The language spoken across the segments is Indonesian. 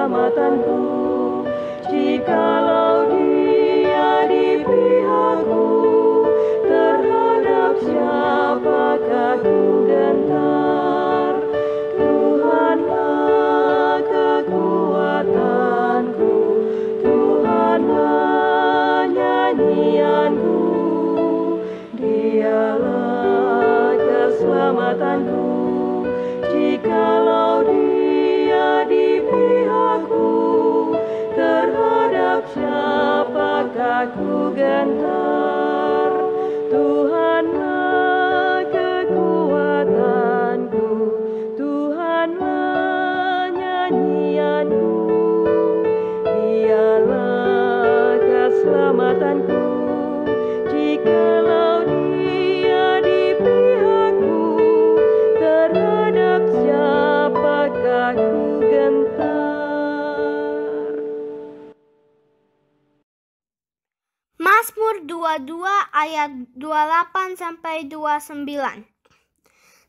keselamatanku jikalau ganda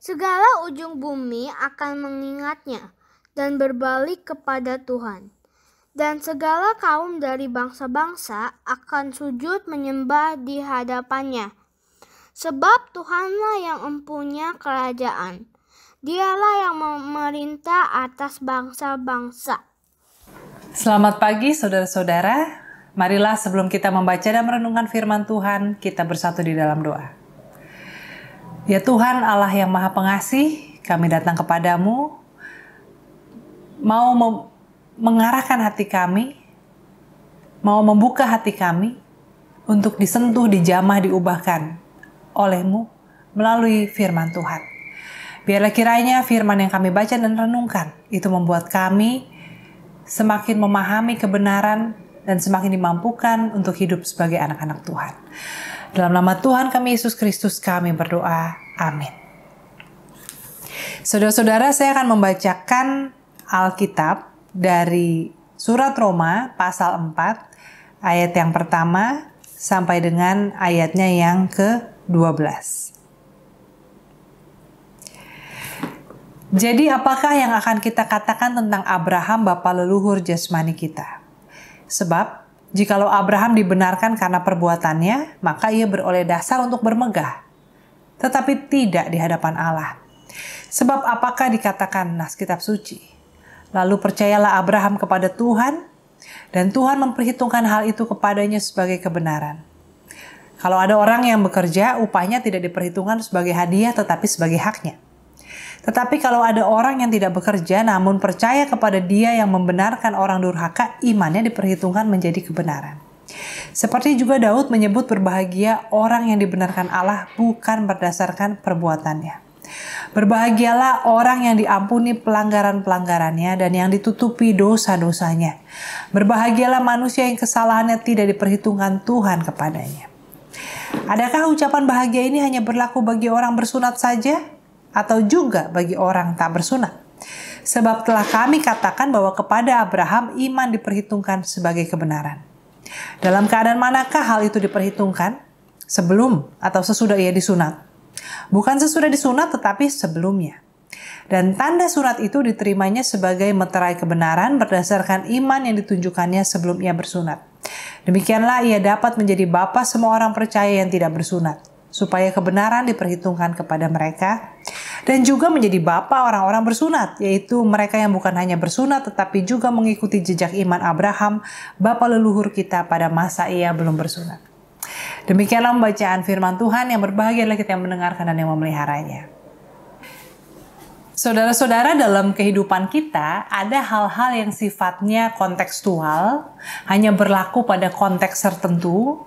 Segala ujung bumi akan mengingatnya dan berbalik kepada Tuhan. Dan segala kaum dari bangsa-bangsa akan sujud menyembah di hadapannya. Sebab Tuhanlah yang empunya kerajaan. Dialah yang memerintah atas bangsa-bangsa. Selamat pagi saudara-saudara. Marilah sebelum kita membaca dan merenungkan firman Tuhan, kita bersatu di dalam doa. Ya Tuhan Allah yang Maha Pengasih, kami datang kepadamu mau mengarahkan hati kami, mau membuka hati kami untuk disentuh, dijamah, diubahkan olehmu melalui firman Tuhan. Biarlah kiranya firman yang kami baca dan renungkan itu membuat kami semakin memahami kebenaran dan semakin dimampukan untuk hidup sebagai anak-anak Tuhan. Dalam nama Tuhan kami Yesus Kristus kami berdoa. Amin. Saudara-saudara, saya akan membacakan Alkitab dari surat Roma pasal 4 ayat yang pertama sampai dengan ayatnya yang ke-12. Jadi apakah yang akan kita katakan tentang Abraham bapa leluhur jasmani kita? Sebab Jikalau Abraham dibenarkan karena perbuatannya, maka ia beroleh dasar untuk bermegah. Tetapi tidak di hadapan Allah. Sebab apakah dikatakan nas kitab suci? Lalu percayalah Abraham kepada Tuhan, dan Tuhan memperhitungkan hal itu kepadanya sebagai kebenaran. Kalau ada orang yang bekerja, upahnya tidak diperhitungkan sebagai hadiah tetapi sebagai haknya. Tetapi kalau ada orang yang tidak bekerja namun percaya kepada dia yang membenarkan orang durhaka, imannya diperhitungkan menjadi kebenaran. Seperti juga Daud menyebut berbahagia orang yang dibenarkan Allah bukan berdasarkan perbuatannya. Berbahagialah orang yang diampuni pelanggaran-pelanggarannya dan yang ditutupi dosa-dosanya. Berbahagialah manusia yang kesalahannya tidak diperhitungkan Tuhan kepadanya. Adakah ucapan bahagia ini hanya berlaku bagi orang bersunat saja? atau juga bagi orang tak bersunat. Sebab telah kami katakan bahwa kepada Abraham iman diperhitungkan sebagai kebenaran. Dalam keadaan manakah hal itu diperhitungkan? Sebelum atau sesudah ia disunat. Bukan sesudah disunat tetapi sebelumnya. Dan tanda surat itu diterimanya sebagai meterai kebenaran berdasarkan iman yang ditunjukkannya sebelum ia bersunat. Demikianlah ia dapat menjadi bapa semua orang percaya yang tidak bersunat supaya kebenaran diperhitungkan kepada mereka dan juga menjadi bapa orang-orang bersunat yaitu mereka yang bukan hanya bersunat tetapi juga mengikuti jejak iman Abraham bapa leluhur kita pada masa ia belum bersunat. Demikianlah pembacaan firman Tuhan yang berbahagialah kita yang mendengarkan dan yang memeliharanya. Saudara-saudara, dalam kehidupan kita ada hal-hal yang sifatnya kontekstual, hanya berlaku pada konteks tertentu,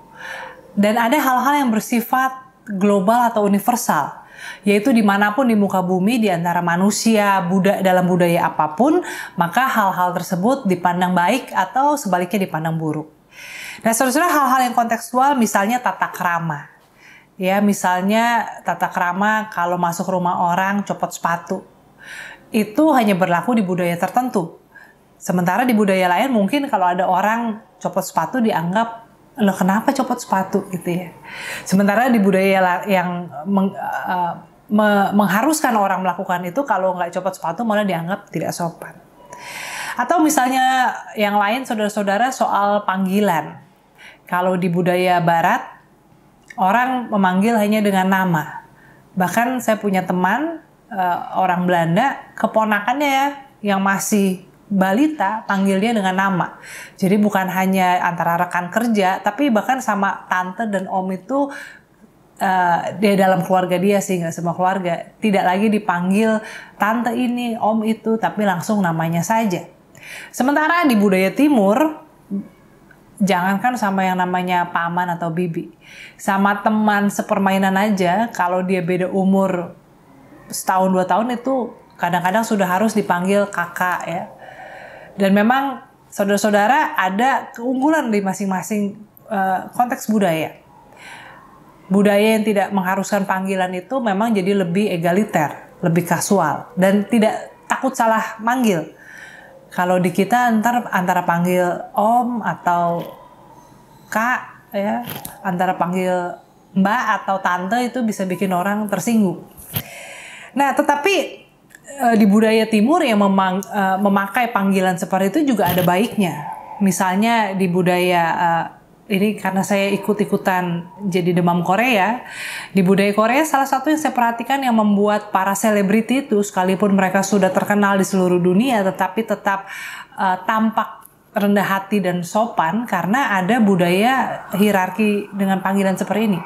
dan ada hal-hal yang bersifat global atau universal yaitu dimanapun di muka bumi di antara manusia budak dalam budaya apapun maka hal-hal tersebut dipandang baik atau sebaliknya dipandang buruk. Nah, seharusnya hal-hal yang kontekstual misalnya tata krama. Ya, misalnya tata krama kalau masuk rumah orang copot sepatu. Itu hanya berlaku di budaya tertentu. Sementara di budaya lain mungkin kalau ada orang copot sepatu dianggap loh kenapa copot sepatu gitu ya. Sementara di budaya yang meng, uh, me, mengharuskan orang melakukan itu kalau nggak copot sepatu malah dianggap tidak sopan. Atau misalnya yang lain saudara-saudara soal panggilan. Kalau di budaya barat orang memanggil hanya dengan nama. Bahkan saya punya teman uh, orang Belanda keponakannya ya, yang masih balita panggil dia dengan nama. Jadi bukan hanya antara rekan kerja, tapi bahkan sama tante dan om itu uh, eh, dia dalam keluarga dia sih nggak semua keluarga tidak lagi dipanggil tante ini, om itu, tapi langsung namanya saja. Sementara di budaya timur jangankan sama yang namanya paman atau bibi, sama teman sepermainan aja kalau dia beda umur setahun dua tahun itu kadang-kadang sudah harus dipanggil kakak ya dan memang saudara-saudara ada keunggulan di masing-masing uh, konteks budaya. Budaya yang tidak mengharuskan panggilan itu memang jadi lebih egaliter, lebih kasual, dan tidak takut salah manggil. Kalau di kita antar antara panggil om atau kak, ya antara panggil mbak atau tante itu bisa bikin orang tersinggung. Nah, tetapi Eh, di budaya timur yang memang, uh, memakai panggilan seperti itu juga ada baiknya. Misalnya di budaya uh, ini karena saya ikut-ikutan jadi demam Korea, di budaya Korea salah satu yang saya perhatikan yang membuat para selebriti itu sekalipun mereka sudah terkenal di seluruh dunia tetapi tetap uh, tampak rendah hati dan sopan karena ada budaya hierarki dengan panggilan seperti ini.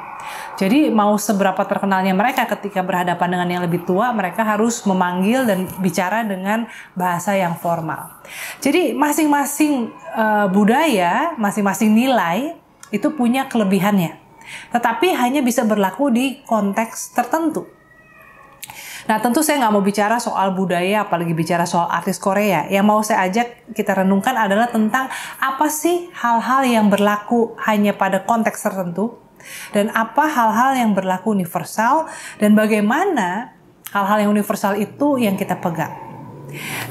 Jadi mau seberapa terkenalnya mereka ketika berhadapan dengan yang lebih tua, mereka harus memanggil dan bicara dengan bahasa yang formal. Jadi masing-masing uh, budaya, masing-masing nilai itu punya kelebihannya. Tetapi hanya bisa berlaku di konteks tertentu. Nah tentu saya nggak mau bicara soal budaya, apalagi bicara soal artis Korea. Yang mau saya ajak kita renungkan adalah tentang apa sih hal-hal yang berlaku hanya pada konteks tertentu dan apa hal-hal yang berlaku universal dan bagaimana hal-hal yang universal itu yang kita pegang.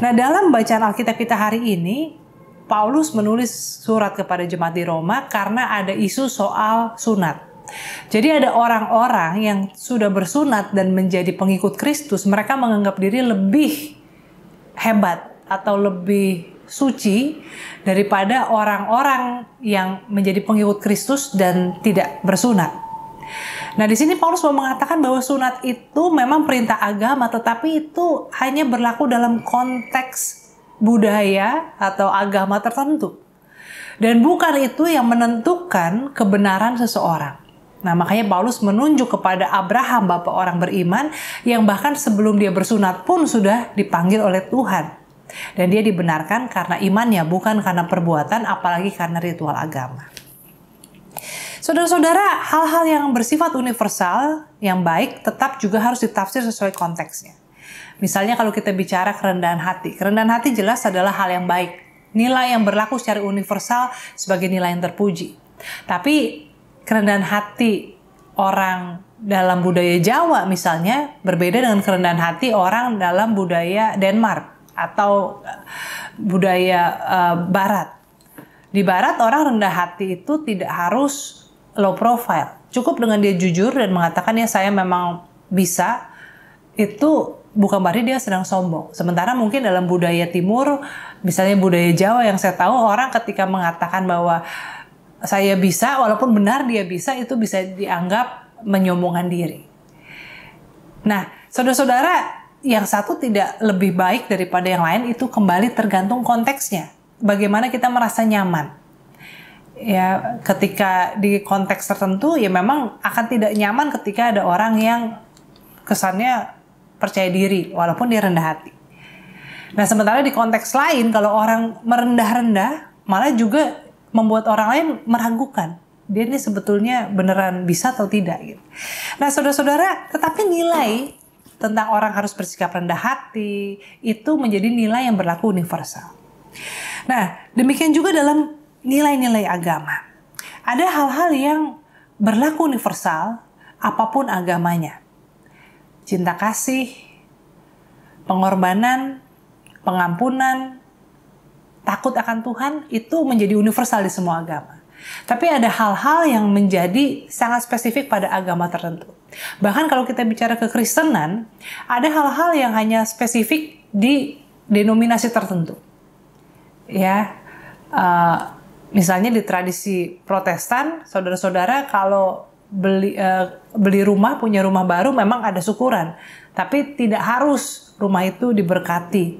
Nah, dalam bacaan Alkitab kita hari ini, Paulus menulis surat kepada jemaat di Roma karena ada isu soal sunat. Jadi ada orang-orang yang sudah bersunat dan menjadi pengikut Kristus, mereka menganggap diri lebih hebat atau lebih suci daripada orang-orang yang menjadi pengikut Kristus dan tidak bersunat. Nah, di sini Paulus mau mengatakan bahwa sunat itu memang perintah agama, tetapi itu hanya berlaku dalam konteks budaya atau agama tertentu. Dan bukan itu yang menentukan kebenaran seseorang. Nah, makanya Paulus menunjuk kepada Abraham, bapak orang beriman, yang bahkan sebelum dia bersunat pun sudah dipanggil oleh Tuhan. Dan dia dibenarkan karena imannya, bukan karena perbuatan, apalagi karena ritual agama. Saudara-saudara, hal-hal yang bersifat universal, yang baik, tetap juga harus ditafsir sesuai konteksnya. Misalnya kalau kita bicara kerendahan hati. Kerendahan hati jelas adalah hal yang baik. Nilai yang berlaku secara universal sebagai nilai yang terpuji. Tapi kerendahan hati orang dalam budaya Jawa misalnya berbeda dengan kerendahan hati orang dalam budaya Denmark atau eh, budaya uh, barat. Di barat orang rendah hati itu tidak harus low profile. Cukup dengan dia jujur dan mengatakan ya saya memang bisa itu bukan berarti dia sedang sombong. Sementara mungkin dalam budaya timur, misalnya budaya Jawa yang saya tahu orang ketika mengatakan bahwa saya bisa walaupun benar dia bisa itu bisa dianggap menyombongkan diri. Nah, saudara-saudara yang satu tidak lebih baik daripada yang lain itu kembali tergantung konteksnya. Bagaimana kita merasa nyaman. Ya, ketika di konteks tertentu ya memang akan tidak nyaman ketika ada orang yang kesannya percaya diri walaupun dia rendah hati. Nah, sementara di konteks lain kalau orang merendah-rendah malah juga membuat orang lain meragukan dia ini sebetulnya beneran bisa atau tidak gitu. Nah, saudara-saudara, tetapi nilai tentang orang harus bersikap rendah hati itu menjadi nilai yang berlaku universal. Nah, demikian juga dalam nilai-nilai agama. Ada hal-hal yang berlaku universal apapun agamanya. Cinta kasih, pengorbanan, pengampunan, takut akan Tuhan itu menjadi universal di semua agama. Tapi ada hal-hal yang menjadi sangat spesifik pada agama tertentu. Bahkan kalau kita bicara kekristenan, ada hal-hal yang hanya spesifik di denominasi tertentu. Ya, uh, misalnya di tradisi Protestan, saudara-saudara kalau beli uh, beli rumah punya rumah baru memang ada syukuran, tapi tidak harus rumah itu diberkati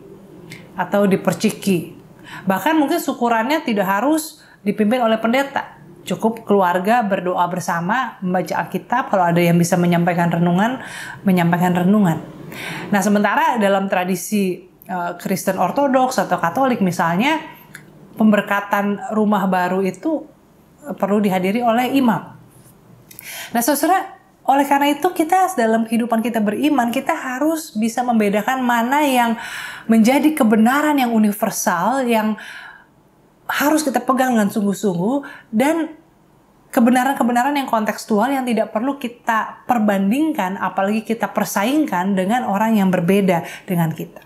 atau diperciki. Bahkan mungkin syukurannya tidak harus dipimpin oleh pendeta. Cukup keluarga berdoa bersama, membaca Alkitab, kalau ada yang bisa menyampaikan renungan, menyampaikan renungan. Nah, sementara dalam tradisi eh, Kristen Ortodoks atau Katolik misalnya, pemberkatan rumah baru itu eh, perlu dihadiri oleh imam. Nah, saudara, oleh karena itu kita dalam kehidupan kita beriman kita harus bisa membedakan mana yang menjadi kebenaran yang universal yang harus kita pegang dengan sungguh-sungguh dan kebenaran-kebenaran yang kontekstual yang tidak perlu kita perbandingkan apalagi kita persaingkan dengan orang yang berbeda dengan kita.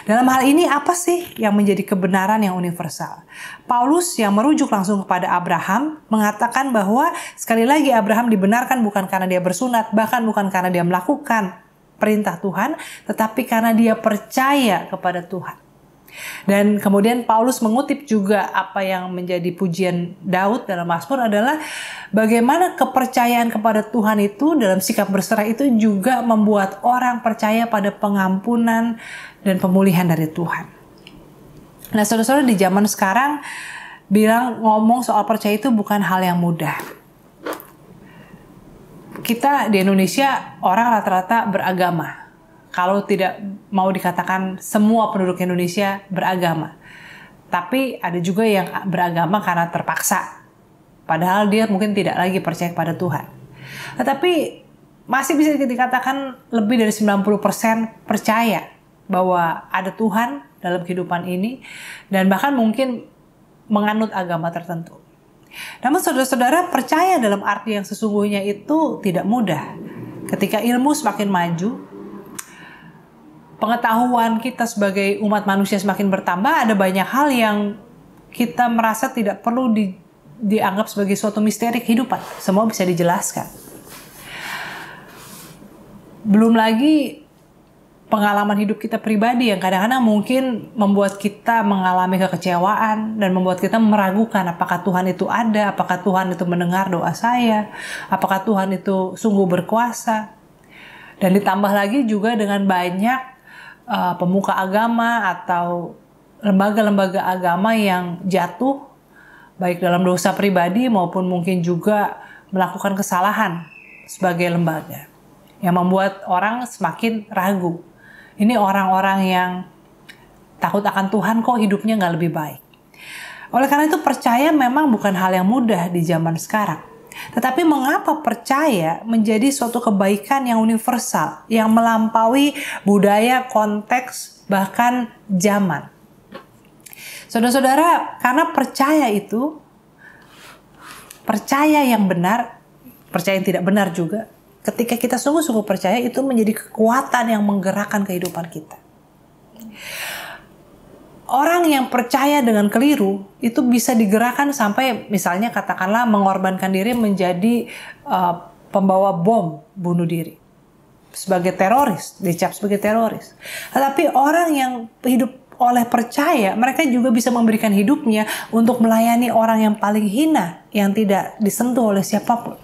Dalam hal ini apa sih yang menjadi kebenaran yang universal? Paulus yang merujuk langsung kepada Abraham mengatakan bahwa sekali lagi Abraham dibenarkan bukan karena dia bersunat, bahkan bukan karena dia melakukan perintah Tuhan, tetapi karena dia percaya kepada Tuhan. Dan kemudian Paulus mengutip juga apa yang menjadi pujian Daud dalam Mazmur adalah bagaimana kepercayaan kepada Tuhan itu dalam sikap berserah itu juga membuat orang percaya pada pengampunan dan pemulihan dari Tuhan. Nah, saudara-saudara di zaman sekarang bilang ngomong soal percaya itu bukan hal yang mudah. Kita di Indonesia orang rata-rata beragama kalau tidak mau dikatakan semua penduduk Indonesia beragama. Tapi ada juga yang beragama karena terpaksa. Padahal dia mungkin tidak lagi percaya kepada Tuhan. Tetapi masih bisa dikatakan lebih dari 90% percaya bahwa ada Tuhan dalam kehidupan ini dan bahkan mungkin menganut agama tertentu. Namun saudara-saudara percaya dalam arti yang sesungguhnya itu tidak mudah. Ketika ilmu semakin maju, pengetahuan kita sebagai umat manusia semakin bertambah, ada banyak hal yang kita merasa tidak perlu di, dianggap sebagai suatu misteri kehidupan. Semua bisa dijelaskan. Belum lagi pengalaman hidup kita pribadi yang kadang-kadang mungkin membuat kita mengalami kekecewaan dan membuat kita meragukan apakah Tuhan itu ada, apakah Tuhan itu mendengar doa saya, apakah Tuhan itu sungguh berkuasa. Dan ditambah lagi juga dengan banyak uh, pemuka agama atau lembaga-lembaga agama yang jatuh baik dalam dosa pribadi maupun mungkin juga melakukan kesalahan sebagai lembaga yang membuat orang semakin ragu. Ini orang-orang yang takut akan Tuhan kok hidupnya nggak lebih baik. Oleh karena itu percaya memang bukan hal yang mudah di zaman sekarang. Tetapi mengapa percaya menjadi suatu kebaikan yang universal, yang melampaui budaya, konteks, bahkan zaman? Saudara-saudara, karena percaya itu, percaya yang benar, percaya yang tidak benar juga, ketika kita sungguh-sungguh percaya itu menjadi kekuatan yang menggerakkan kehidupan kita orang yang percaya dengan keliru itu bisa digerakkan sampai misalnya katakanlah mengorbankan diri menjadi uh, pembawa bom bunuh diri sebagai teroris dicap sebagai teroris. Tetapi orang yang hidup oleh percaya, mereka juga bisa memberikan hidupnya untuk melayani orang yang paling hina yang tidak disentuh oleh siapapun.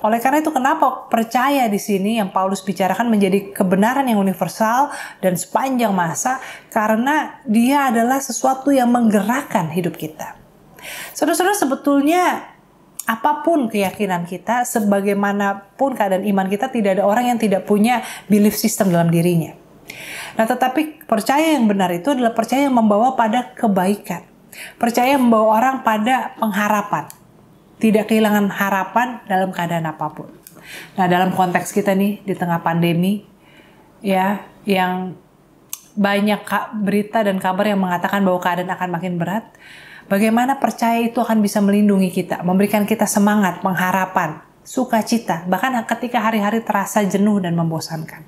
Oleh karena itu kenapa percaya di sini yang Paulus bicarakan menjadi kebenaran yang universal dan sepanjang masa karena dia adalah sesuatu yang menggerakkan hidup kita. Saudara-saudara sebetulnya apapun keyakinan kita, sebagaimanapun keadaan iman kita, tidak ada orang yang tidak punya belief system dalam dirinya. Nah, tetapi percaya yang benar itu adalah percaya yang membawa pada kebaikan. Percaya yang membawa orang pada pengharapan tidak kehilangan harapan dalam keadaan apapun. Nah, dalam konteks kita nih di tengah pandemi ya yang banyak berita dan kabar yang mengatakan bahwa keadaan akan makin berat, bagaimana percaya itu akan bisa melindungi kita, memberikan kita semangat, pengharapan, sukacita, bahkan ketika hari-hari terasa jenuh dan membosankan.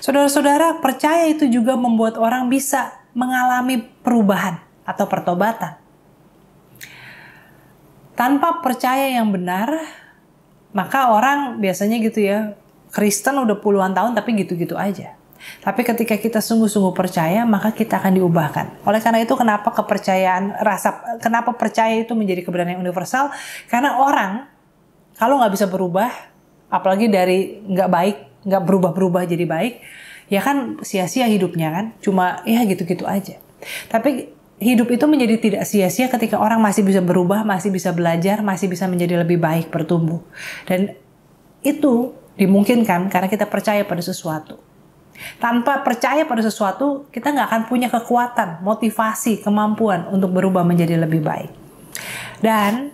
Saudara-saudara, percaya itu juga membuat orang bisa mengalami perubahan atau pertobatan tanpa percaya yang benar, maka orang biasanya gitu ya, Kristen udah puluhan tahun tapi gitu-gitu aja. Tapi ketika kita sungguh-sungguh percaya, maka kita akan diubahkan. Oleh karena itu, kenapa kepercayaan, rasa, kenapa percaya itu menjadi keberanian universal? Karena orang kalau nggak bisa berubah, apalagi dari nggak baik, nggak berubah-berubah jadi baik, ya kan sia-sia hidupnya kan. Cuma ya gitu-gitu aja. Tapi hidup itu menjadi tidak sia-sia ketika orang masih bisa berubah, masih bisa belajar, masih bisa menjadi lebih baik, bertumbuh. Dan itu dimungkinkan karena kita percaya pada sesuatu. Tanpa percaya pada sesuatu, kita nggak akan punya kekuatan, motivasi, kemampuan untuk berubah menjadi lebih baik. Dan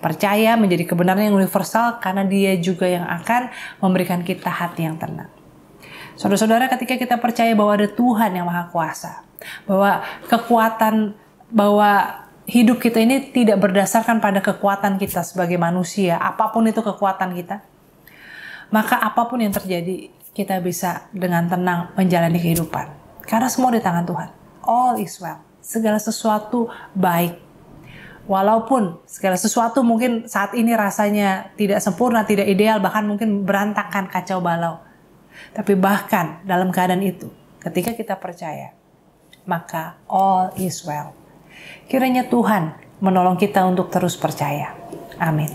percaya menjadi kebenaran yang universal karena dia juga yang akan memberikan kita hati yang tenang. Saudara-saudara, ketika kita percaya bahwa ada Tuhan yang Maha Kuasa, bahwa kekuatan bahwa hidup kita ini tidak berdasarkan pada kekuatan kita sebagai manusia, apapun itu kekuatan kita. Maka apapun yang terjadi, kita bisa dengan tenang menjalani kehidupan. Karena semua di tangan Tuhan. All is well. Segala sesuatu baik. Walaupun segala sesuatu mungkin saat ini rasanya tidak sempurna, tidak ideal, bahkan mungkin berantakan, kacau balau. Tapi bahkan dalam keadaan itu, ketika kita percaya, maka all is well. Kiranya Tuhan menolong kita untuk terus percaya. Amin.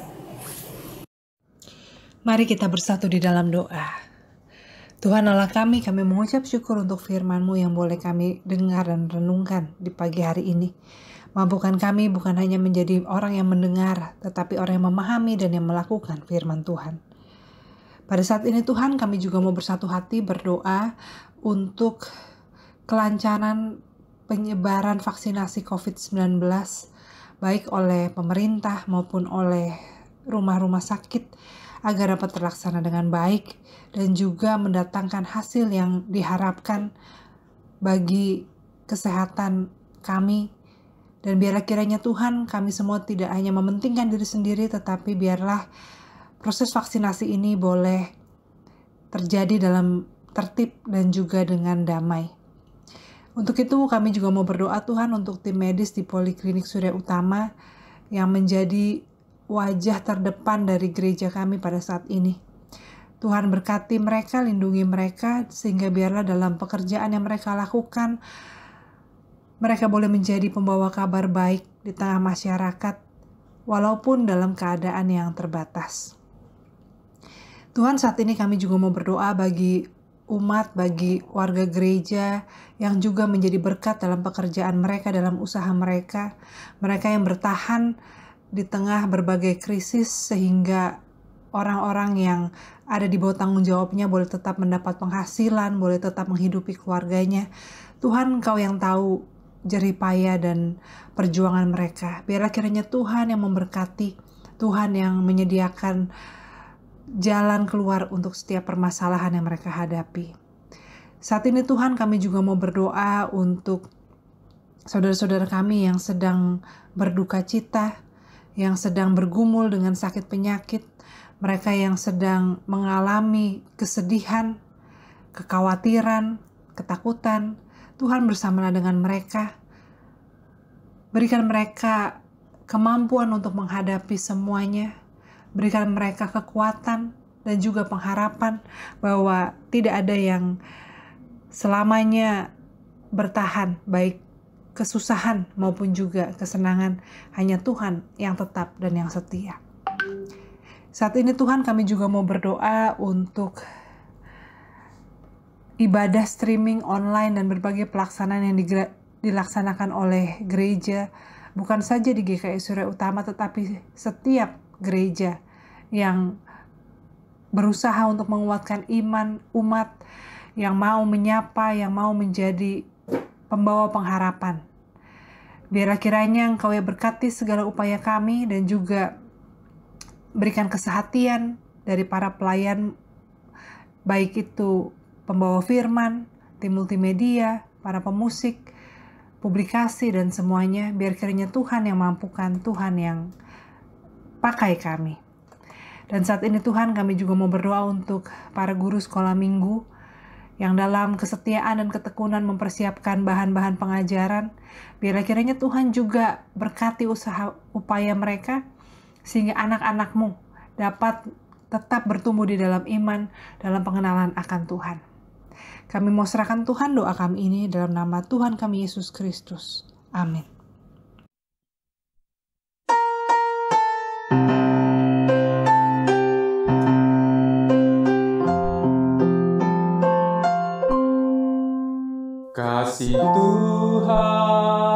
Mari kita bersatu di dalam doa. Tuhan Allah kami, kami mengucap syukur untuk firman-Mu yang boleh kami dengar dan renungkan di pagi hari ini. Mampukan kami bukan hanya menjadi orang yang mendengar, tetapi orang yang memahami dan yang melakukan firman Tuhan. Pada saat ini Tuhan kami juga mau bersatu hati berdoa untuk kelancaran penyebaran vaksinasi COVID-19 baik oleh pemerintah maupun oleh rumah-rumah sakit agar dapat terlaksana dengan baik dan juga mendatangkan hasil yang diharapkan bagi kesehatan kami dan biarlah kiranya Tuhan kami semua tidak hanya mementingkan diri sendiri tetapi biarlah proses vaksinasi ini boleh terjadi dalam tertib dan juga dengan damai. Untuk itu kami juga mau berdoa Tuhan untuk tim medis di Poliklinik Surya Utama yang menjadi wajah terdepan dari gereja kami pada saat ini. Tuhan berkati mereka, lindungi mereka, sehingga biarlah dalam pekerjaan yang mereka lakukan, mereka boleh menjadi pembawa kabar baik di tengah masyarakat, walaupun dalam keadaan yang terbatas. Tuhan, saat ini kami juga mau berdoa bagi umat, bagi warga gereja yang juga menjadi berkat dalam pekerjaan mereka, dalam usaha mereka, mereka yang bertahan di tengah berbagai krisis sehingga orang-orang yang ada di bawah tanggung jawabnya boleh tetap mendapat penghasilan, boleh tetap menghidupi keluarganya. Tuhan engkau yang tahu jeripaya dan perjuangan mereka. Biar akhirnya Tuhan yang memberkati, Tuhan yang menyediakan jalan keluar untuk setiap permasalahan yang mereka hadapi. Saat ini Tuhan kami juga mau berdoa untuk saudara-saudara kami yang sedang berduka cita, yang sedang bergumul dengan sakit penyakit, mereka yang sedang mengalami kesedihan, kekhawatiran, ketakutan. Tuhan bersama dengan mereka. Berikan mereka kemampuan untuk menghadapi semuanya berikan mereka kekuatan dan juga pengharapan bahwa tidak ada yang selamanya bertahan, baik kesusahan maupun juga kesenangan, hanya Tuhan yang tetap dan yang setia. Saat ini, Tuhan, kami juga mau berdoa untuk ibadah streaming online dan berbagai pelaksanaan yang dilaksanakan oleh gereja, bukan saja di GKI e Surya Utama, tetapi setiap gereja yang berusaha untuk menguatkan iman umat yang mau menyapa, yang mau menjadi pembawa pengharapan. Biar kiranya Engkau yang berkati segala upaya kami dan juga berikan kesehatian dari para pelayan baik itu pembawa firman, tim multimedia, para pemusik, publikasi dan semuanya biar kiranya Tuhan yang mampukan, Tuhan yang pakai kami. Dan saat ini Tuhan kami juga mau berdoa untuk para guru sekolah minggu yang dalam kesetiaan dan ketekunan mempersiapkan bahan-bahan pengajaran. biar akhirnya Tuhan juga berkati usaha upaya mereka sehingga anak-anakmu dapat tetap bertumbuh di dalam iman, dalam pengenalan akan Tuhan. Kami mau serahkan Tuhan doa kami ini dalam nama Tuhan kami Yesus Kristus. Amin. kasih Tuhan.